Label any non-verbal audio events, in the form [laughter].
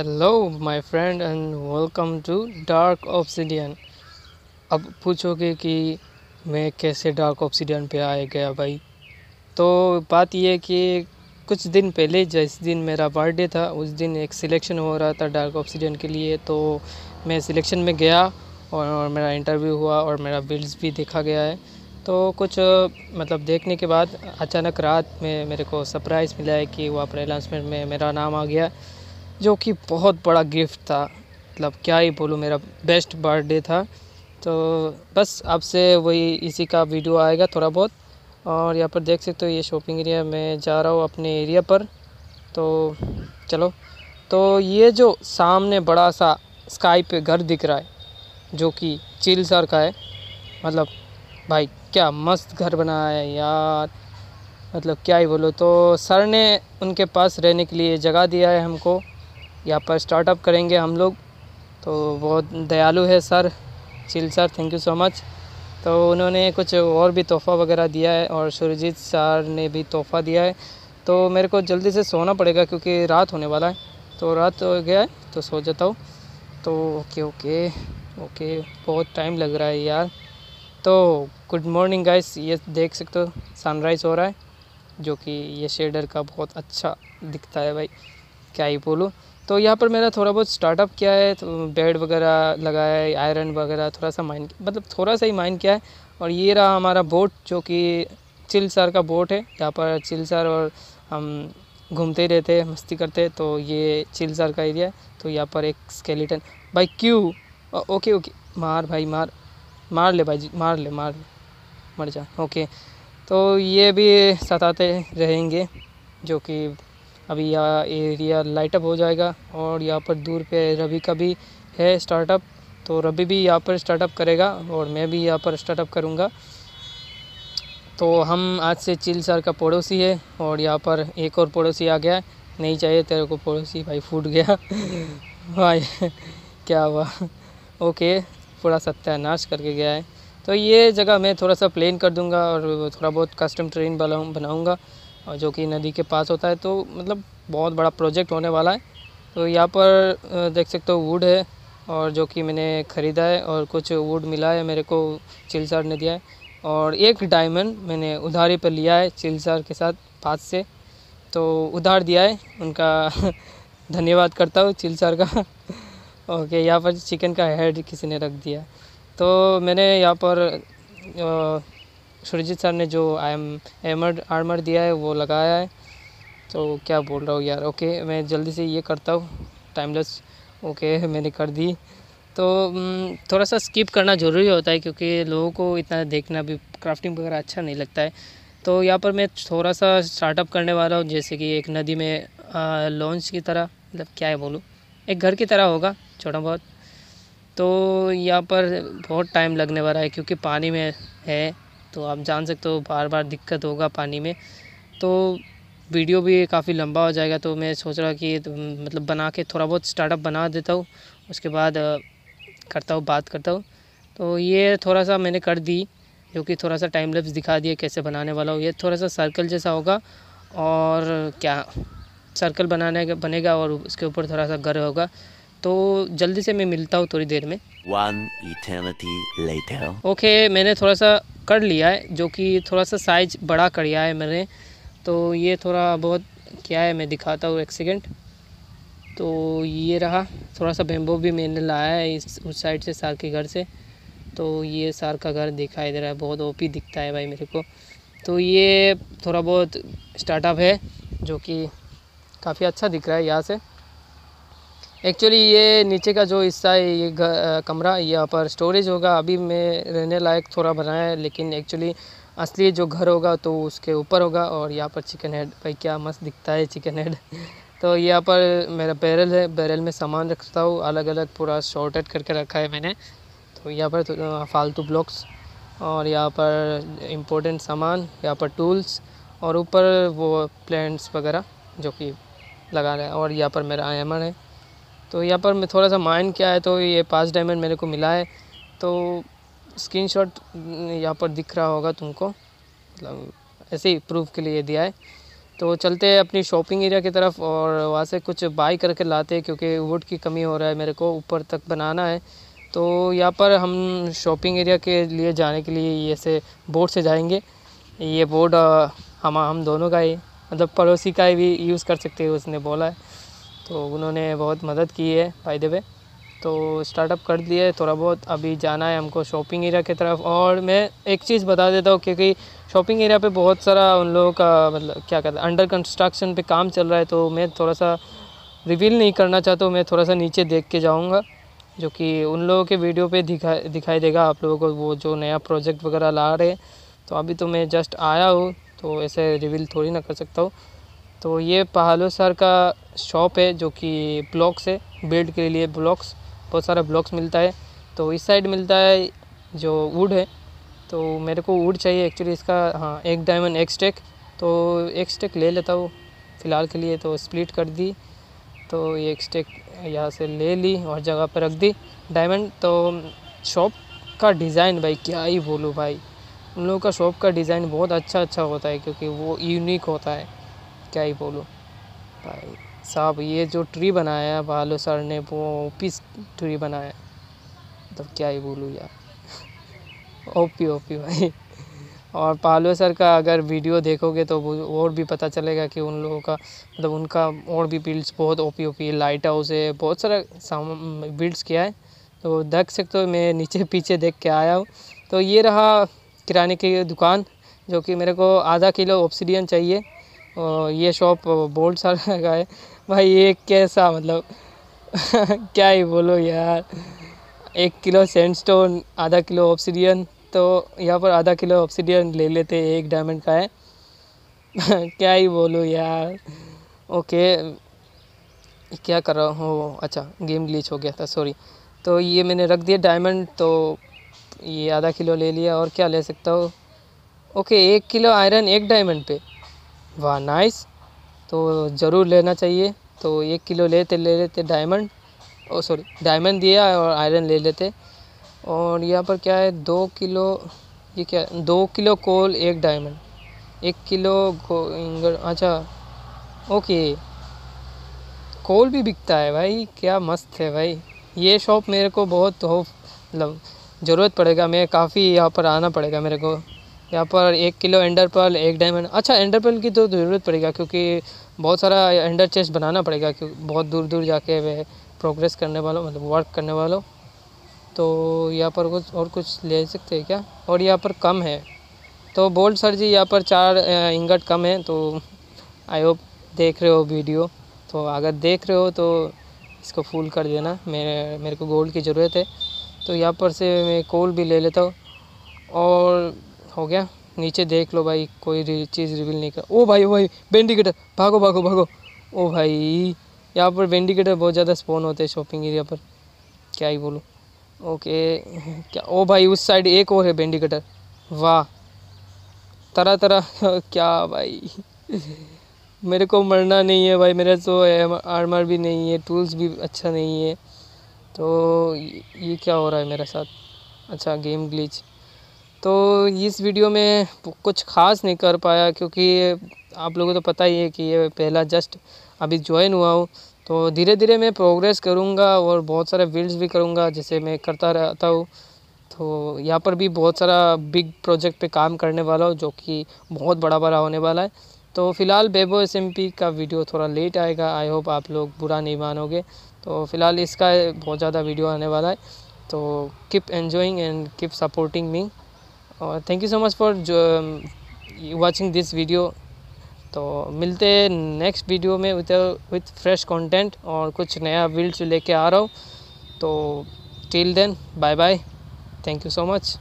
hello my friend and welcome to Dark Obsidian अब पूछोगे कि मैं कैसे डार्क ऑब्सिडियन पे आया गया भाई तो बात यह है कि कुछ दिन पहले जिस दिन मेरा बर्थडे था उस दिन एक सिलेक्शन हो रहा था डार्क ऑब्सिडियन के लिए तो मैं सिलेक्शन में गया और मेरा इंटरव्यू हुआ और मेरा बिल्स भी देखा गया है तो कुछ मतलब देखने के बाद अचानक रात में मेरे को सरप्राइज़ मिला है कि वहाँ पर अनाउंसमेंट में मेरा नाम आ गया जो कि बहुत बड़ा गिफ्ट था मतलब क्या ही बोलूँ मेरा बेस्ट बर्थडे था तो बस आपसे वही इसी का वीडियो आएगा थोड़ा बहुत और यहाँ पर देख सकते हो ये शॉपिंग एरिया मैं जा रहा हूँ अपने एरिया पर तो चलो तो ये जो सामने बड़ा सा स्काई पे घर दिख रहा है जो कि चिल सर का है मतलब भाई क्या मस्त घर बनाया है यार मतलब क्या ही बोलो तो सर ने उनके पास रहने के लिए जगह दिया है हमको यहाँ पर स्टार्टअप करेंगे हम लोग तो बहुत दयालु है sir chill sir thank you so much तो उन्होंने कुछ और भी तोहफ़ा वगैरह दिया है और सुरजीत सर ने भी तोहफ़ा दिया है तो मेरे को जल्दी से सोना पड़ेगा क्योंकि रात होने वाला है तो रात हो गया है तो सो जाता हूँ तो ओके ओके ओके बहुत टाइम लग रहा है यार तो गुड मॉर्निंग गाइस ये देख सकते हो सनराइज़ हो रहा है जो कि ये शेडर का बहुत अच्छा दिखता है भाई क्या ही बोलूँ तो यहाँ पर मेरा थोड़ा बहुत स्टार्टअप किया है तो बेड वगैरह लगाया है आयरन वगैरह थोड़ा सा माइन मतलब थोड़ा सा ही माइन किया है और ये रहा हमारा बोट जो कि चिल सर का बोट है यहाँ पर चिल सर और हम घूमते रहते रहते मस्ती करते तो ये चिल सर का एरिया है तो यहाँ पर एक स्केलेटन भाई क्यों ओके ओके मार भाई मार मार ले भाई मार ले मार ले मर जा ओके तो ये भी सताते रहेंगे जो कि अभी यह एरिया लाइट अप हो जाएगा और यहाँ पर दूर पे रवि का भी है स्टार्टअप तो रवि भी यहाँ पर स्टार्टअप करेगा और मैं भी यहाँ पर स्टार्टअप करूँगा तो हम आज से चिल सर का पड़ोसी है और यहाँ पर एक और पड़ोसी आ गया नहीं चाहिए तेरे को पड़ोसी भाई फूट गया [laughs] भाई क्या हुआ ओके पूरा सत्यानाश करके गया है तो ये जगह मैं थोड़ा सा प्लेन कर दूंगा और थोड़ा बहुत कस्टम ट्रेन बनाऊँगा और जो कि नदी के पास होता है तो मतलब बहुत बड़ा प्रोजेक्ट होने वाला है तो यहाँ पर देख सकते हो वुड है और जो कि मैंने ख़रीदा है और कुछ वुड मिला है मेरे को चिलसार ने दिया है और एक डायमंड मैंने उधारी पर लिया है चिलसार के साथ पास से तो उधार दिया है उनका [laughs] धन्यवाद करता हूँ चिलसार का [laughs] ओके यहाँ पर चिकन का हेड किसी ने रख दिया तो मैंने यहाँ पर सुरजीत सर ने जो आई एम एमर आर्मर दिया है वो लगाया है तो क्या बोल रहा हूँ यार ओके मैं जल्दी से ये करता हूँ टाइमलेस ओके [laughs] मैंने कर दी तो mm, थोड़ा सा स्किप करना ज़रूरी होता है क्योंकि लोगों को इतना देखना भी क्राफ्टिंग वगैरह अच्छा नहीं लगता है तो यहाँ पर मैं थोड़ा सा स्टार्टअप करने वाला हूँ जैसे कि एक नदी में लॉन्च की तरह मतलब क्या है बोलूँ एक घर की तरह होगा छोटा बहुत तो यहाँ पर बहुत टाइम लगने वाला है क्योंकि पानी में है तो आप जान सकते हो बार बार दिक्कत होगा पानी में तो वीडियो भी काफ़ी लंबा हो जाएगा तो मैं सोच रहा कि तो मतलब बना के थोड़ा बहुत स्टार्टअप बना देता हूँ उसके बाद करता हूँ बात करता हूँ तो ये थोड़ा सा मैंने कर दी जो कि थोड़ा सा टाइम लेप्स दिखा दिया कैसे बनाने वाला हूँ ये थोड़ा सा सर्कल जैसा होगा और क्या सर्कल बनाने का बनेगा और उसके ऊपर थोड़ा सा घर होगा तो जल्दी से मैं मिलता हूँ थोड़ी देर में ओके okay, मैंने थोड़ा सा कर लिया है जो कि थोड़ा सा साइज बड़ा कर लिया है मैंने तो ये थोड़ा बहुत क्या है मैं दिखाता हूँ एक सेकेंड तो ये रहा थोड़ा सा बेम्बो भी मैंने लाया है इस उस साइड से सार के घर से तो ये सार का घर देखा इधर है बहुत ओपी दिखता है भाई मेरे को तो ये थोड़ा बहुत स्टार्टअप है जो कि काफ़ी अच्छा दिख रहा है यहाँ से एक्चुअली ये नीचे का जो हिस्सा है ये आ, कमरा यहाँ पर स्टोरेज होगा अभी मैं रहने लायक थोड़ा बनाया है लेकिन एक्चुअली असली जो घर होगा तो उसके ऊपर होगा और यहाँ पर चिकन हेड भाई क्या मस्त दिखता है चिकन हेड [laughs] तो यहाँ पर मेरा बैरल है बैरल में सामान रखता हूँ अलग अलग पूरा शॉर्टेड करके रखा है मैंने तो यहाँ पर तो, फालतू ब्लॉक्स और यहाँ पर इम्पोर्टेंट सामान यहाँ पर टूल्स और ऊपर वो प्लान्ट वगैरह जो कि लगा रहे हैं और यहाँ पर मेरा आयमन है तो यहाँ पर मैं थोड़ा सा माइंड किया है तो ये पास डायमंड मेरे को मिला है तो स्क्रीनशॉट यहाँ पर दिख रहा होगा तुमको मतलब ऐसे ही प्रूफ के लिए दिया है तो चलते हैं अपनी शॉपिंग एरिया की तरफ और वहाँ से कुछ बाई करके लाते हैं क्योंकि वुड की कमी हो रहा है मेरे को ऊपर तक बनाना है तो यहाँ पर हम शॉपिंग एरिया के लिए जाने के लिए ऐसे बोर्ड से जाएंगे ये बोर्ड हम हम दोनों का ही मतलब पड़ोसी का ही भी यूज़ कर सकते हैं उसने बोला है तो उन्होंने बहुत मदद की है फायदे पे तो स्टार्टअप कर दिए थोड़ा बहुत अभी जाना है हमको शॉपिंग एरिया की तरफ और मैं एक चीज़ बता देता हूँ क्योंकि शॉपिंग एरिया पे बहुत सारा उन लोगों का मतलब क्या कहते हैं अंडर कंस्ट्रक्शन पे काम चल रहा है तो मैं थोड़ा सा रिवील नहीं करना चाहता हूँ मैं थोड़ा सा नीचे देख के जाऊँगा जो कि उन लोगों के वीडियो पर दिखा दिखाई देगा आप लोगों को वो जो नया प्रोजेक्ट वगैरह ला रहे हैं तो अभी तो मैं जस्ट आया हूँ तो ऐसे रिवील थोड़ी ना कर सकता हूँ तो ये पहालो सर का शॉप है जो कि ब्लॉक्स है बिल्ड के लिए ब्लॉक्स बहुत सारा ब्लॉक्स मिलता है तो इस साइड मिलता है जो वुड है तो मेरे को वुड चाहिए एक्चुअली इसका हाँ एक डायमंड एक स्टेक तो एक स्टेक ले लेता हूँ फ़िलहाल के लिए तो स्प्लिट कर दी तो ये एक स्टेक यहाँ से ले ली और जगह पर रख दी डायमंड तो शॉप का डिज़ाइन भाई क्या ही बोलूँ भाई उन लोगों का शॉप का डिज़ाइन बहुत अच्छा अच्छा होता है क्योंकि वो यूनिक होता है क्या ही बोलूँ भाई साहब ये जो ट्री बनाया है भालो सर ने वो ओपी ट्री बनाया तो क्या ही बोलूँ यार ओपी ओपी भाई और पालो सर का अगर वीडियो देखोगे तो और भी पता चलेगा कि उन लोगों का मतलब उनका और भी बिल्ड्स बहुत ओपी ओपी लाइट हाउस है बहुत सारा बिल्ड्स किया है तो देख सकते हो मैं नीचे पीछे देख के आया हूँ तो ये रहा किराने की दुकान जो कि मेरे को आधा किलो ऑप्सीडियन चाहिए ये शॉप बोल्ड सारा का है भाई ये कैसा मतलब [laughs] क्या ही बोलो यार एक किलो सैंडस्टोन आधा किलो ऑप्सीडियन तो यहाँ पर आधा किलो ऑप्सीडियन ले लेते एक डायमंड का है [laughs] क्या ही बोलो यार ओके क्या कर रहा हूँ अच्छा गेम ग्लिच हो गया था सॉरी तो ये मैंने रख दिया डायमंड तो ये आधा किलो ले लिया और क्या ले सकता हूँ ओके एक किलो आयरन एक डायमंड पे वाह नाइस तो ज़रूर लेना चाहिए तो एक किलो लेते ले लेते डायमंड सॉरी डायमंड दिया और आयरन ले लेते और यहाँ पर क्या है दो किलो ये क्या दो किलो कोल एक डायमंड एक किलो अच्छा ओके कोल भी बिकता है भाई क्या मस्त है भाई ये शॉप मेरे को बहुत हो मतलब ज़रूरत पड़ेगा मैं काफ़ी यहाँ पर आना पड़ेगा मेरे को यहाँ पर एक किलो एंडर पर्ल एक डायमंड अच्छा एंडर पर्ल की तो ज़रूरत पड़ेगा क्योंकि बहुत सारा एंडर चेस्ट बनाना पड़ेगा क्योंकि बहुत दूर दूर जाके वह प्रोग्रेस करने वालों मतलब वर्क करने वालों तो यहाँ पर कुछ और कुछ ले सकते हैं क्या और यहाँ पर कम है तो बोल्ड सर जी यहाँ पर चार इंगट कम है तो आई होप देख रहे हो वीडियो तो अगर देख रहे हो तो इसको फुल कर देना मेरे मेरे को गोल्ड की ज़रूरत है तो यहाँ पर से मैं कोल भी ले लेता हूँ और हो गया नीचे देख लो भाई कोई चीज़ रिवील नहीं कर ओ भाई ओ भाई बेंडिकेटर भागो भागो भागो ओ भाई यहाँ पर बेंडिकेटर बहुत ज़्यादा स्पोन होते हैं शॉपिंग एरिया पर क्या ही बोलूँ ओके क्या ओ भाई उस साइड एक और है बेंडिकेटर वाह तरह तरह क्या भाई मेरे को मरना नहीं है भाई मेरा तो आर्मर भी नहीं है टूल्स भी अच्छा नहीं है तो ये क्या हो रहा है मेरे साथ अच्छा गेम ग्लिच तो इस वीडियो में कुछ ख़ास नहीं कर पाया क्योंकि आप लोगों को तो पता ही है कि ये पहला जस्ट अभी ज्वाइन हुआ हूँ तो धीरे धीरे मैं प्रोग्रेस करूँगा और बहुत सारे बिल्ड्स भी करूँगा जैसे मैं करता रहता हूँ तो यहाँ पर भी बहुत सारा बिग प्रोजेक्ट पे काम करने वाला हूँ जो कि बहुत बड़ा बड़ा होने वाला है तो फ़िलहाल बेबो एस का वीडियो थोड़ा लेट आएगा आई होप आप लोग बुरा नहीं मानोगे तो फ़िलहाल इसका बहुत ज़्यादा वीडियो आने वाला है तो keep enjoying and keep supporting me और thank you so much for जो वॉचिंग दिस वीडियो तो मिलते हैं नेक्स्ट वीडियो में विद विथ फ्रेश कंटेंट और कुछ नया बिल्ड लेके आ रहा हूँ तो till then bye bye thank you so much